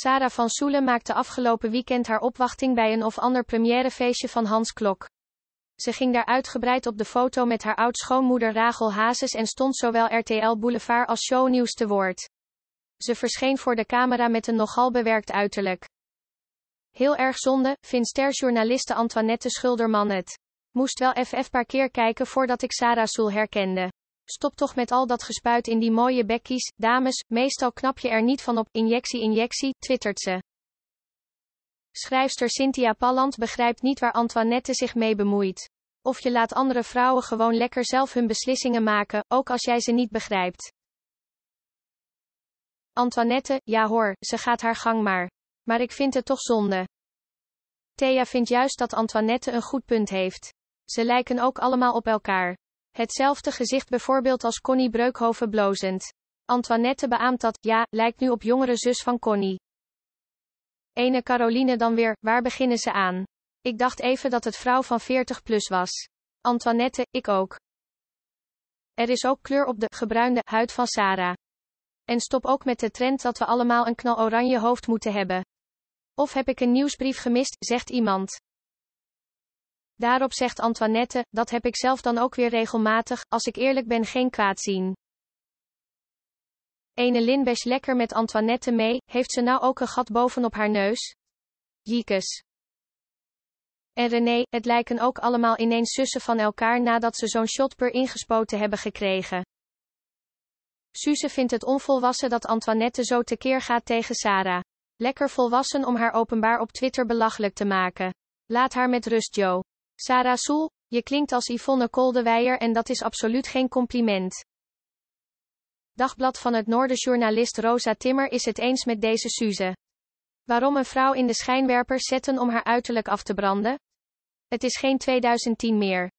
Sarah van Soelen maakte afgelopen weekend haar opwachting bij een of ander premièrefeestje van Hans Klok. Ze ging daar uitgebreid op de foto met haar oud-schoonmoeder Rachel Hazes en stond zowel RTL Boulevard als Shownieuws te woord. Ze verscheen voor de camera met een nogal bewerkt uiterlijk. Heel erg zonde, vindt sterjournaliste Antoinette Schulderman het. Moest wel ff paar keer kijken voordat ik Sarah Soel herkende. Stop toch met al dat gespuit in die mooie bekkies, dames, meestal knap je er niet van op, injectie injectie, twittert ze. Schrijfster Cynthia Palland begrijpt niet waar Antoinette zich mee bemoeit. Of je laat andere vrouwen gewoon lekker zelf hun beslissingen maken, ook als jij ze niet begrijpt. Antoinette, ja hoor, ze gaat haar gang maar. Maar ik vind het toch zonde. Thea vindt juist dat Antoinette een goed punt heeft. Ze lijken ook allemaal op elkaar. Hetzelfde gezicht bijvoorbeeld als Connie Breukhoven blozend. Antoinette beaamt dat, ja, lijkt nu op jongere zus van Connie. Ene Caroline dan weer, waar beginnen ze aan? Ik dacht even dat het vrouw van 40 plus was. Antoinette, ik ook. Er is ook kleur op de gebruinde huid van Sarah. En stop ook met de trend dat we allemaal een knaloranje hoofd moeten hebben. Of heb ik een nieuwsbrief gemist, zegt iemand. Daarop zegt Antoinette, dat heb ik zelf dan ook weer regelmatig, als ik eerlijk ben geen kwaad zien. Ene Linbesch lekker met Antoinette mee, heeft ze nou ook een gat bovenop haar neus? Jiekes. En René, het lijken ook allemaal ineens zussen van elkaar nadat ze zo'n shot per ingespoten hebben gekregen. Suze vindt het onvolwassen dat Antoinette zo tekeer gaat tegen Sarah. Lekker volwassen om haar openbaar op Twitter belachelijk te maken. Laat haar met rust, Joe. Sarah Soel, je klinkt als Yvonne Koldewijer en dat is absoluut geen compliment. Dagblad van het Noorden journalist Rosa Timmer is het eens met deze Suze. Waarom een vrouw in de schijnwerper zetten om haar uiterlijk af te branden? Het is geen 2010 meer.